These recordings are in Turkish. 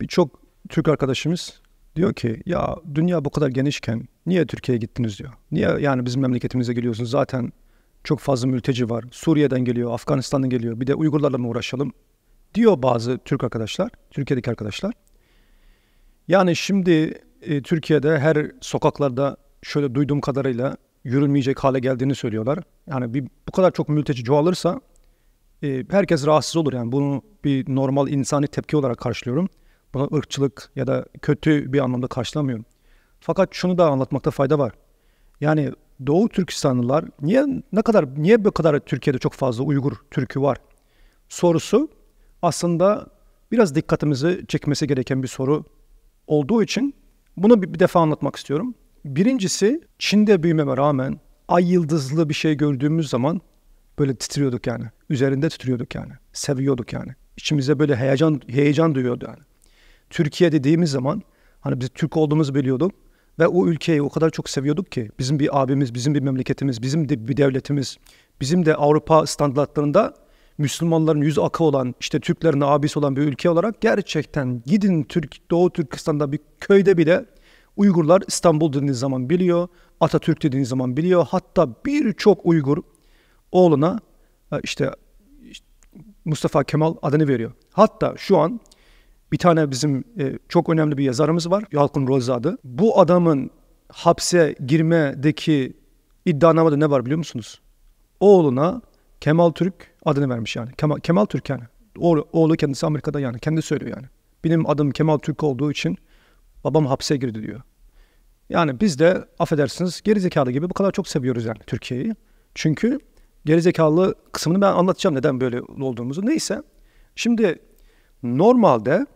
Birçok Türk arkadaşımız diyor ki ya dünya bu kadar genişken niye Türkiye'ye gittiniz diyor. Niye yani bizim memleketimize geliyorsunuz zaten çok fazla mülteci var. Suriye'den geliyor, Afganistan'dan geliyor. Bir de Uygurlarla mı uğraşalım? Diyor bazı Türk arkadaşlar, Türkiye'deki arkadaşlar. Yani şimdi e, Türkiye'de her sokaklarda şöyle duyduğum kadarıyla yürünmeyecek hale geldiğini söylüyorlar. Yani bir, bu kadar çok mülteci çoğalırsa e, herkes rahatsız olur. Yani bunu bir normal insani tepki olarak karşılıyorum. Buna ırkçılık ya da kötü bir anlamda karşılamıyorum. Fakat şunu da anlatmakta fayda var. Yani Doğu Türkistanlılar niye ne kadar niye bu kadar Türkiye'de çok fazla Uygur Türkü var sorusu aslında biraz dikkatimizi çekmesi gereken bir soru olduğu için bunu bir, bir defa anlatmak istiyorum. Birincisi Çin'de büyümeme rağmen ay yıldızlı bir şey gördüğümüz zaman böyle titriyorduk yani. Üzerinde titriyorduk yani. Seviyorduk yani. İçimize böyle heyecan heyecan duyuyordu yani. Türkiye dediğimiz zaman hani biz Türk olduğumuzu biliyorduk ve o ülkeyi o kadar çok seviyorduk ki bizim bir abimiz, bizim bir memleketimiz, bizim de bir devletimiz, bizim de Avrupa standartlarında Müslümanların yüz akı olan, işte Türklerin abisi olan bir ülke olarak gerçekten gidin Türk Doğu Türkistan'da bir köyde bile Uygurlar İstanbul dediğiniz zaman biliyor, Atatürk dediğiniz zaman biliyor. Hatta birçok Uygur oğluna e, işte Mustafa Kemal adını veriyor. Hatta şu an bir tane bizim e, çok önemli bir yazarımız var. Yalkın Rozadı. Bu adamın hapse girmedeki iddianamada ne var biliyor musunuz? Oğluna Kemal Türk adını vermiş yani. Kemal, Kemal Türk yani. Oğlu, oğlu kendisi Amerika'da yani. Kendi söylüyor yani. Benim adım Kemal Türk olduğu için babam hapse girdi diyor. Yani biz de affedersiniz gerizekalı gibi bu kadar çok seviyoruz yani Türkiye'yi. Çünkü gerizekalı kısmını ben anlatacağım neden böyle olduğumuzu. Neyse şimdi normalde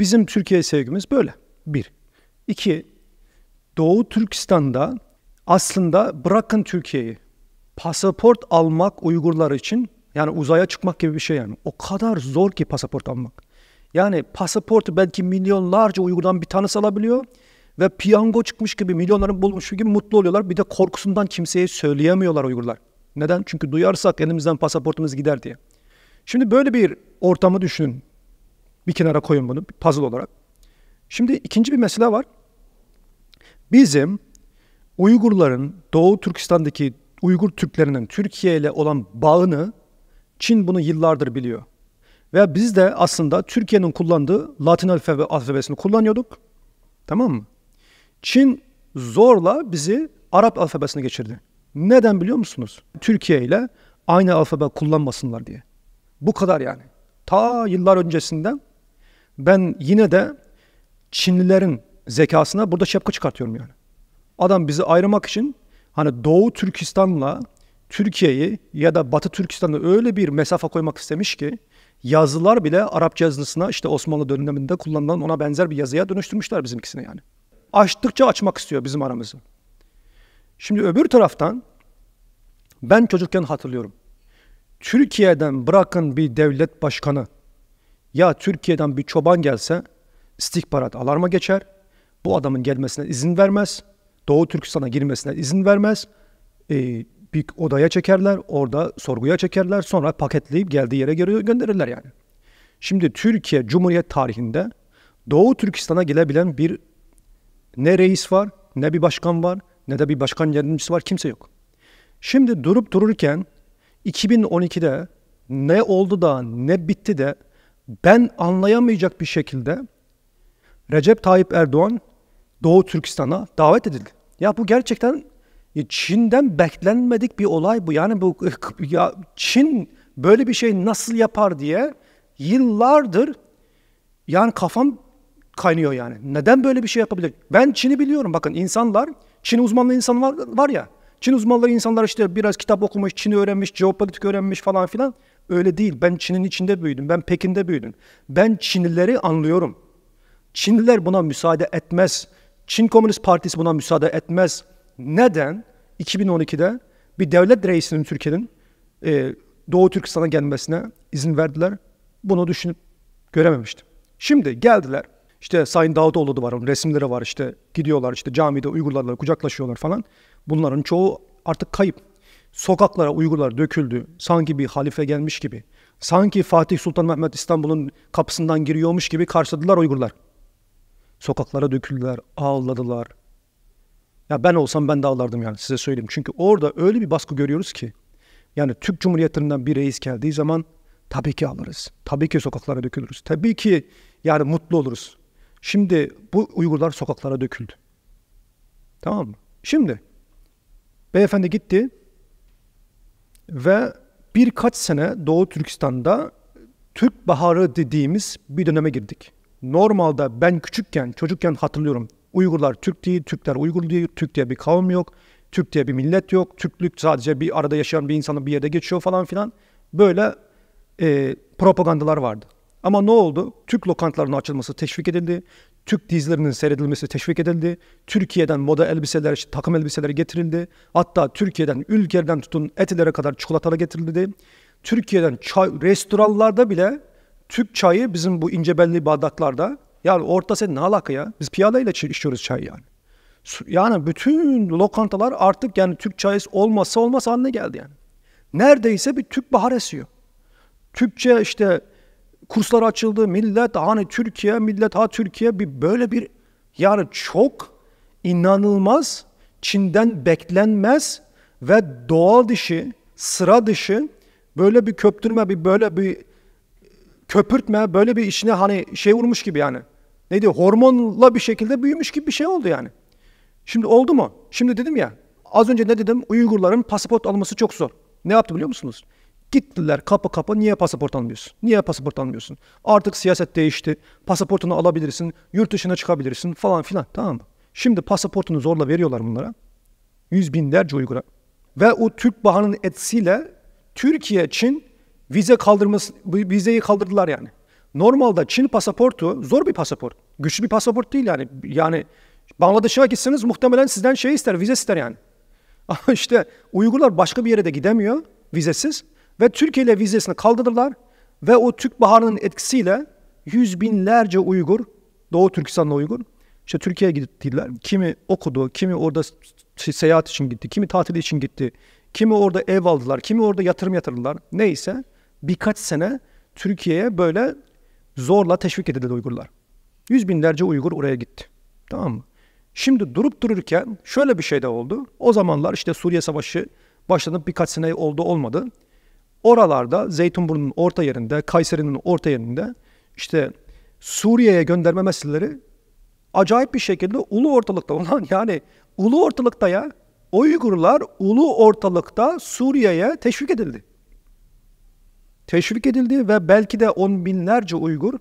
Bizim Türkiye sevgimiz böyle. Bir. İki, Doğu Türkistan'da aslında bırakın Türkiye'yi pasaport almak Uygurlar için yani uzaya çıkmak gibi bir şey yani. O kadar zor ki pasaport almak. Yani pasaportu belki milyonlarca Uygur'dan bir tanesi alabiliyor ve piyango çıkmış gibi milyonların bulmuş gibi mutlu oluyorlar. Bir de korkusundan kimseye söyleyemiyorlar Uygurlar. Neden? Çünkü duyarsak elimizden pasaportumuz gider diye. Şimdi böyle bir ortamı düşünün. Bir kenara koyun bunu bir puzzle olarak. Şimdi ikinci bir mesele var. Bizim Uygurların Doğu Türkistan'daki Uygur Türklerinin Türkiye ile olan bağını Çin bunu yıllardır biliyor. Ve biz de aslında Türkiye'nin kullandığı Latin alfabe, alfabesini kullanıyorduk. Tamam mı? Çin zorla bizi Arap alfabesine geçirdi. Neden biliyor musunuz? Türkiye ile aynı alfabe kullanmasınlar diye. Bu kadar yani. Ta yıllar öncesinden ben yine de Çinlilerin zekasına burada şapka çıkartıyorum yani. Adam bizi ayırmak için hani Doğu Türkistan'la Türkiye'yi ya da Batı Türkistan'la öyle bir mesafe koymak istemiş ki yazılar bile Arapça yazısına işte Osmanlı döneminde kullanılan ona benzer bir yazıya dönüştürmüşler bizimkisini yani. Açtıkça açmak istiyor bizim aramızı. Şimdi öbür taraftan ben çocukken hatırlıyorum. Türkiye'den bırakın bir devlet başkanı ya Türkiye'den bir çoban gelse istihbarat alarma geçer. Bu adamın gelmesine izin vermez. Doğu Türkistan'a girmesine izin vermez. Ee, bir odaya çekerler. Orada sorguya çekerler. Sonra paketleyip geldiği yere geri gönderirler yani. Şimdi Türkiye Cumhuriyet tarihinde Doğu Türkistan'a gelebilen bir ne reis var, ne bir başkan var, ne de bir başkan yardımcısı var. Kimse yok. Şimdi durup dururken 2012'de ne oldu da ne bitti de ben anlayamayacak bir şekilde Recep Tayyip Erdoğan Doğu Türkistan'a davet edildi. Ya bu gerçekten Çin'den beklenmedik bir olay bu. Yani bu ya Çin böyle bir şey nasıl yapar diye yıllardır yani kafam kaynıyor yani. Neden böyle bir şey yapabilir? Ben Çin'i biliyorum. Bakın insanlar, Çin uzmanlı insan var, var ya. Çin uzmanları insanlar işte biraz kitap okumuş, Çin'i öğrenmiş, jeopolitik öğrenmiş falan filan. Öyle değil. Ben Çin'in içinde büyüdüm. Ben Pekin'de büyüdüm. Ben Çinlileri anlıyorum. Çinliler buna müsaade etmez. Çin Komünist Partisi buna müsaade etmez. Neden? 2012'de bir devlet reisinin Türkiye'nin e, Doğu Türkistan'a gelmesine izin verdiler. Bunu düşünüp görememiştim. Şimdi geldiler. İşte Sayın Davutoğlu da var, onun resimleri var işte. Gidiyorlar işte camide Uygurlarla kucaklaşıyorlar falan. Bunların çoğu artık kayıp. Sokaklara Uygurlar döküldü. Sanki bir halife gelmiş gibi. Sanki Fatih Sultan Mehmet İstanbul'un kapısından giriyormuş gibi karşıladılar Uygurlar. Sokaklara döküldüler, ağladılar. Ya ben olsam ben de ağlardım yani size söyleyeyim. Çünkü orada öyle bir baskı görüyoruz ki. Yani Türk Cumhuriyeti'nden bir reis geldiği zaman tabii ki ağlarız, Tabii ki sokaklara dökülürüz. Tabii ki yani mutlu oluruz. Şimdi bu Uygurlar sokaklara döküldü. Tamam mı? Şimdi beyefendi gitti ve birkaç sene Doğu Türkistan'da Türk Baharı dediğimiz bir döneme girdik. Normalde ben küçükken, çocukken hatırlıyorum. Uygurlar Türk değil, Türkler Uygur değil, Türk diye bir kavim yok. Türk diye bir millet yok. Türklük sadece bir arada yaşayan bir insanın bir yerde geçiyor falan filan. Böyle e, propagandalar vardı. Ama ne oldu? Türk lokantalarının açılması teşvik edildi. Türk dizilerinin seyredilmesi teşvik edildi. Türkiye'den moda elbiseler, takım elbiseleri getirildi. Hatta Türkiye'den, ülkelerden tutun etilere kadar çikolatalı getirildi. Türkiye'den çay, restoranlarda bile Türk çayı bizim bu ince belli bardaklarda. Yani orta senin ne alaka ya? Biz piyalayla içiyoruz çay yani. Yani bütün lokantalar artık yani Türk çayı olmasa olmaz haline geldi yani. Neredeyse bir Türk bahar esiyor. Türkçe işte kurslar açıldı. Millet hani Türkiye, millet ha Türkiye bir böyle bir yani çok inanılmaz Çin'den beklenmez ve doğal dışı, sıra dışı böyle bir köptürme, bir böyle bir köpürtme, böyle bir işine hani şey vurmuş gibi yani. Neydi? Hormonla bir şekilde büyümüş gibi bir şey oldu yani. Şimdi oldu mu? Şimdi dedim ya, az önce ne dedim? Uygurların pasaport alması çok zor. Ne yaptı biliyor musunuz? Gittiler kapı kapı niye pasaport almıyorsun? Niye pasaport almıyorsun? Artık siyaset değişti. Pasaportunu alabilirsin. Yurt dışına çıkabilirsin falan filan. Tamam mı? Şimdi pasaportunu zorla veriyorlar bunlara. Yüz binlerce Uygur'a. Ve o Türk bahanın etsiyle Türkiye, Çin vize kaldırması, vizeyi kaldırdılar yani. Normalde Çin pasaportu zor bir pasaport. Güçlü bir pasaport değil yani. Yani Bangladeş'e gitseniz muhtemelen sizden şey ister, vize ister yani. Ama işte Uygurlar başka bir yere de gidemiyor vizesiz. Ve Türkiye ile vizesini kaldırdılar ve o Türk baharının etkisiyle yüz binlerce Uygur, Doğu Türkistanlı Uygur, işte Türkiye'ye gittiler. Kimi okudu, kimi orada seyahat için gitti, kimi tatil için gitti, kimi orada ev aldılar, kimi orada yatırım yatırdılar. Neyse birkaç sene Türkiye'ye böyle zorla teşvik edildi Uygurlar. Yüz binlerce Uygur oraya gitti. Tamam mı? Şimdi durup dururken şöyle bir şey de oldu. O zamanlar işte Suriye Savaşı başladı birkaç sene oldu olmadı. Oralarda Zeytinburnu'nun orta yerinde, Kayseri'nin orta yerinde işte Suriye'ye gönderme meseleleri acayip bir şekilde ulu ortalıkta. olan yani ulu ortalıkta ya Uygurlar ulu ortalıkta Suriye'ye teşvik edildi. Teşvik edildi ve belki de on binlerce Uygur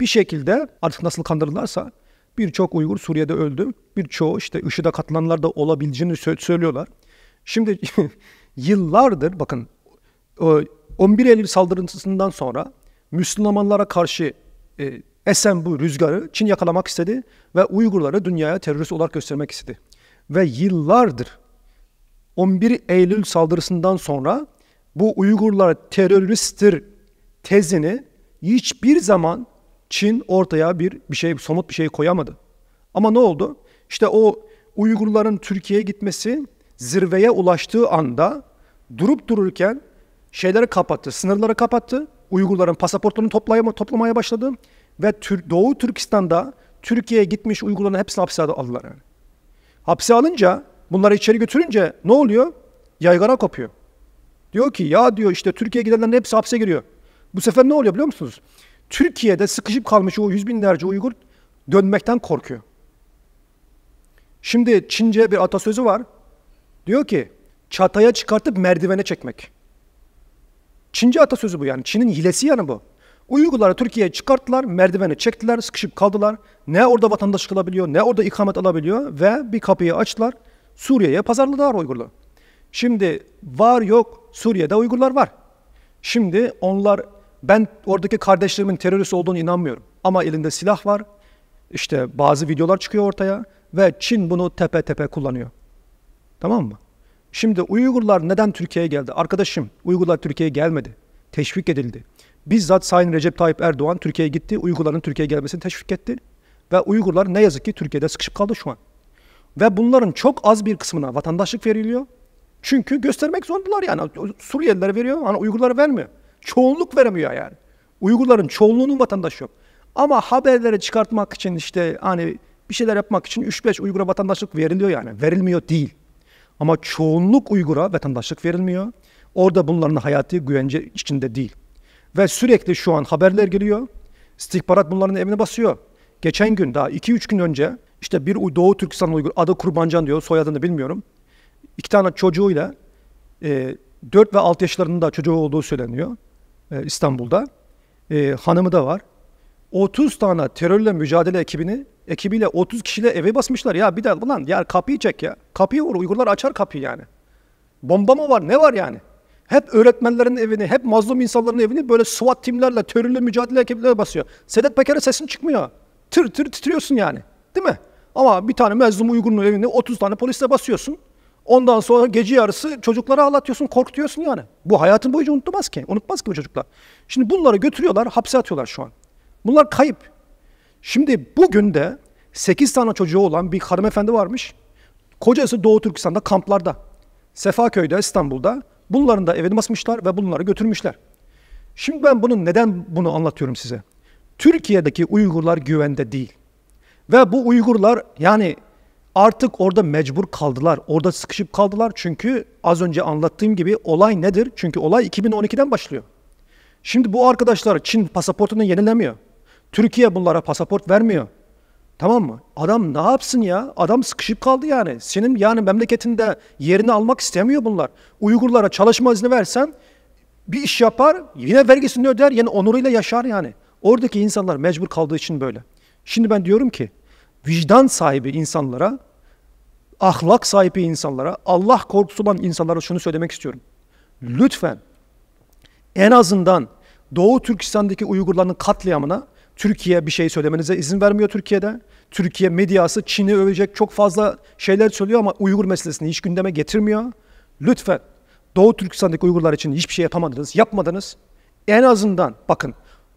bir şekilde artık nasıl kandırırlarsa birçok Uygur Suriye'de öldü. Birçoğu işte IŞİD'e katılanlar da olabileceğini söylüyorlar. Şimdi yıllardır bakın 11 ee, Eylül saldırısından sonra Müslümanlara karşı e, esen bu rüzgarı Çin yakalamak istedi ve Uygurları dünyaya terörist olarak göstermek istedi. Ve yıllardır 11 Eylül saldırısından sonra bu Uygurlar teröristtir tezini hiçbir zaman Çin ortaya bir bir şey somut bir şey koyamadı. Ama ne oldu? İşte o Uygurların Türkiye'ye gitmesi zirveye ulaştığı anda durup dururken şeyleri kapattı, sınırları kapattı. Uygurların pasaportlarını toplamaya, toplamaya başladı. Ve Tür Doğu Türkistan'da Türkiye'ye gitmiş Uygurların hepsini hapse aldılar. Yani. Hapse alınca bunları içeri götürünce ne oluyor? Yaygara kopuyor. Diyor ki ya diyor işte Türkiye'ye gidenlerin hepsi hapse giriyor. Bu sefer ne oluyor biliyor musunuz? Türkiye'de sıkışıp kalmış o yüz binlerce Uygur dönmekten korkuyor. Şimdi Çince bir atasözü var. Diyor ki çataya çıkartıp merdivene çekmek. Çince atasözü bu yani. Çin'in hilesi yani bu. Uygurları Türkiye'ye çıkarttılar, merdiveni çektiler, sıkışıp kaldılar. Ne orada vatandaş kalabiliyor, ne orada ikamet alabiliyor ve bir kapıyı açtılar. Suriye'ye pazarladılar Uygurlu. Şimdi var yok Suriye'de Uygurlar var. Şimdi onlar ben oradaki kardeşlerimin terörist olduğunu inanmıyorum. Ama elinde silah var. İşte bazı videolar çıkıyor ortaya ve Çin bunu tepe tepe kullanıyor. Tamam mı? Şimdi Uygurlar neden Türkiye'ye geldi? Arkadaşım Uygurlar Türkiye'ye gelmedi. Teşvik edildi. Bizzat Sayın Recep Tayyip Erdoğan Türkiye'ye gitti. Uygurların Türkiye'ye gelmesini teşvik etti. Ve Uygurlar ne yazık ki Türkiye'de sıkışıp kaldı şu an. Ve bunların çok az bir kısmına vatandaşlık veriliyor. Çünkü göstermek zorundalar yani. Suriyelilere veriyor ama hani Uygurlara vermiyor. Çoğunluk veremiyor yani. Uygurların çoğunluğunun vatandaşı yok. Ama haberlere çıkartmak için işte hani bir şeyler yapmak için 3-5 Uygur'a vatandaşlık veriliyor yani. Verilmiyor değil. Ama çoğunluk Uygur'a vatandaşlık verilmiyor. Orada bunların hayatı güvence içinde değil. Ve sürekli şu an haberler geliyor. İstihbarat bunların evine basıyor. Geçen gün daha 2-3 gün önce işte bir Doğu Türkistan Uygur adı Kurbancan diyor soyadını bilmiyorum. İki tane çocuğuyla e, 4 ve 6 yaşlarında çocuğu olduğu söyleniyor e, İstanbul'da. E, hanımı da var. 30 tane terörle mücadele ekibini ekibiyle 30 kişiyle eve basmışlar. Ya bir de ulan ya kapıyı çek ya. Kapıyı vur. Uygurlar açar kapıyı yani. Bomba mı var? Ne var yani? Hep öğretmenlerin evini, hep mazlum insanların evini böyle SWAT timlerle, terörle mücadele ekipleri basıyor. Sedat Peker'e sesin çıkmıyor. Tır tır titriyorsun yani. Değil mi? Ama bir tane mezlum Uygur'un evini 30 tane polisle basıyorsun. Ondan sonra gece yarısı çocukları ağlatıyorsun, korkutuyorsun yani. Bu hayatın boyunca unutmaz ki. Unutmaz ki bu çocuklar. Şimdi bunları götürüyorlar, hapse atıyorlar şu an. Bunlar kayıp. Şimdi bugün de 8 tane çocuğu olan bir hanımefendi varmış. Kocası Doğu Türkistan'da kamplarda. Sefaköy'de, İstanbul'da. Bunların da evini basmışlar ve bunları götürmüşler. Şimdi ben bunun neden bunu anlatıyorum size? Türkiye'deki Uygurlar güvende değil. Ve bu Uygurlar yani artık orada mecbur kaldılar. Orada sıkışıp kaldılar. Çünkü az önce anlattığım gibi olay nedir? Çünkü olay 2012'den başlıyor. Şimdi bu arkadaşlar Çin pasaportunu yenilemiyor. Türkiye bunlara pasaport vermiyor. Tamam mı? Adam ne yapsın ya? Adam sıkışıp kaldı yani. Senin yani memleketinde yerini almak istemiyor bunlar. Uygurlara çalışma izni versen bir iş yapar, yine vergisini öder, yine onuruyla yaşar yani. Oradaki insanlar mecbur kaldığı için böyle. Şimdi ben diyorum ki vicdan sahibi insanlara, ahlak sahibi insanlara, Allah korkusu olan insanlara şunu söylemek istiyorum. Lütfen en azından Doğu Türkistan'daki Uygurların katliamına Türkiye bir şey söylemenize izin vermiyor Türkiye'de. Türkiye medyası Çin'i övecek çok fazla şeyler söylüyor ama Uygur meselesini hiç gündeme getirmiyor. Lütfen Doğu Türkistan'daki Uygurlar için hiçbir şey yapamadınız, yapmadınız. En azından bakın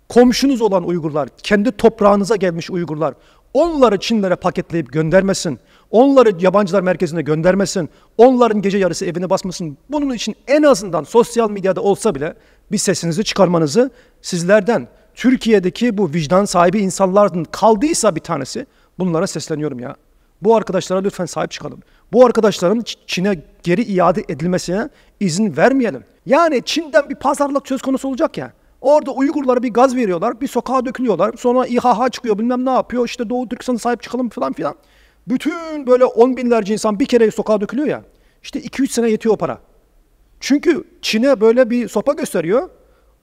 komşunuz olan Uygurlar, kendi toprağınıza gelmiş Uygurlar onları Çinlere paketleyip göndermesin. Onları yabancılar merkezine göndermesin. Onların gece yarısı evine basmasın. Bunun için en azından sosyal medyada olsa bile bir sesinizi çıkarmanızı sizlerden Türkiye'deki bu vicdan sahibi insanların kaldıysa bir tanesi bunlara sesleniyorum ya. Bu arkadaşlara lütfen sahip çıkalım. Bu arkadaşların Çin'e geri iade edilmesine izin vermeyelim. Yani Çin'den bir pazarlık söz konusu olacak ya. Orada Uygurlara bir gaz veriyorlar, bir sokağa dökülüyorlar. Sonra İHH çıkıyor bilmem ne yapıyor. İşte Doğu Türkistan'a sahip çıkalım falan filan. Bütün böyle on binlerce insan bir kere sokağa dökülüyor ya. İşte 2-3 sene yetiyor o para. Çünkü Çin'e böyle bir sopa gösteriyor.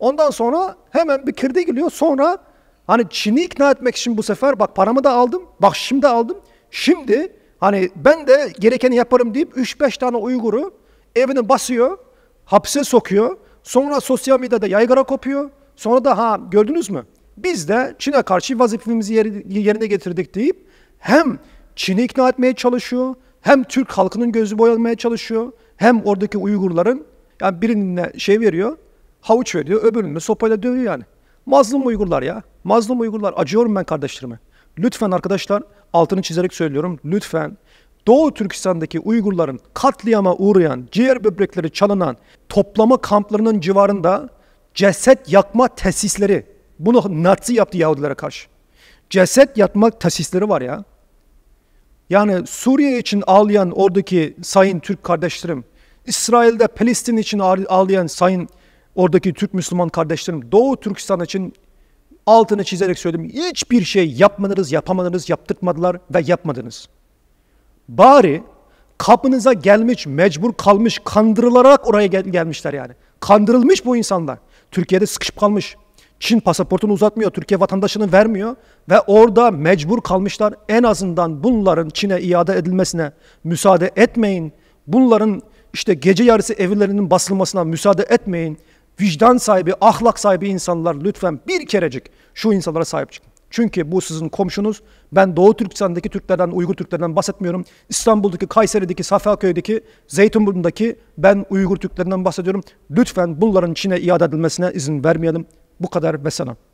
Ondan sonra hemen bir kirde geliyor. Sonra hani Çin'i ikna etmek için bu sefer bak paramı da aldım. Bak şimdi aldım. Şimdi hani ben de gerekeni yaparım deyip 3-5 tane Uygur'u evine basıyor. Hapse sokuyor. Sonra sosyal medyada yaygara kopuyor. Sonra da ha gördünüz mü? Biz de Çin'e karşı vazifemizi yerine getirdik deyip hem Çin'i ikna etmeye çalışıyor, hem Türk halkının gözü boyanmaya çalışıyor, hem oradaki Uygurların yani birine şey veriyor, havuç veriyor. Öbürünü sopayla dövüyor yani. Mazlum Uygurlar ya. Mazlum Uygurlar. Acıyorum ben kardeşlerime. Lütfen arkadaşlar altını çizerek söylüyorum. Lütfen Doğu Türkistan'daki Uygurların katliama uğrayan, ciğer böbrekleri çalınan toplama kamplarının civarında ceset yakma tesisleri. Bunu Nazi yaptı Yahudilere karşı. Ceset yakma tesisleri var ya. Yani Suriye için ağlayan oradaki sayın Türk kardeşlerim, İsrail'de Filistin için ağlayan sayın oradaki Türk Müslüman kardeşlerim Doğu Türkistan için altını çizerek söyledim. Hiçbir şey yapmadınız, yapamadınız, yaptırtmadılar ve yapmadınız. Bari kapınıza gelmiş, mecbur kalmış, kandırılarak oraya gel gelmişler yani. Kandırılmış bu insanlar. Türkiye'de sıkışıp kalmış. Çin pasaportunu uzatmıyor, Türkiye vatandaşını vermiyor ve orada mecbur kalmışlar. En azından bunların Çin'e iade edilmesine müsaade etmeyin. Bunların işte gece yarısı evlerinin basılmasına müsaade etmeyin vicdan sahibi, ahlak sahibi insanlar lütfen bir kerecik şu insanlara sahip çıkın. Çünkü bu sizin komşunuz. Ben Doğu Türkistan'daki Türklerden, Uygur Türklerden bahsetmiyorum. İstanbul'daki, Kayseri'deki, Safaköy'deki, Zeytinburnu'daki ben Uygur Türklerinden bahsediyorum. Lütfen bunların Çin'e iade edilmesine izin vermeyelim. Bu kadar ve selam.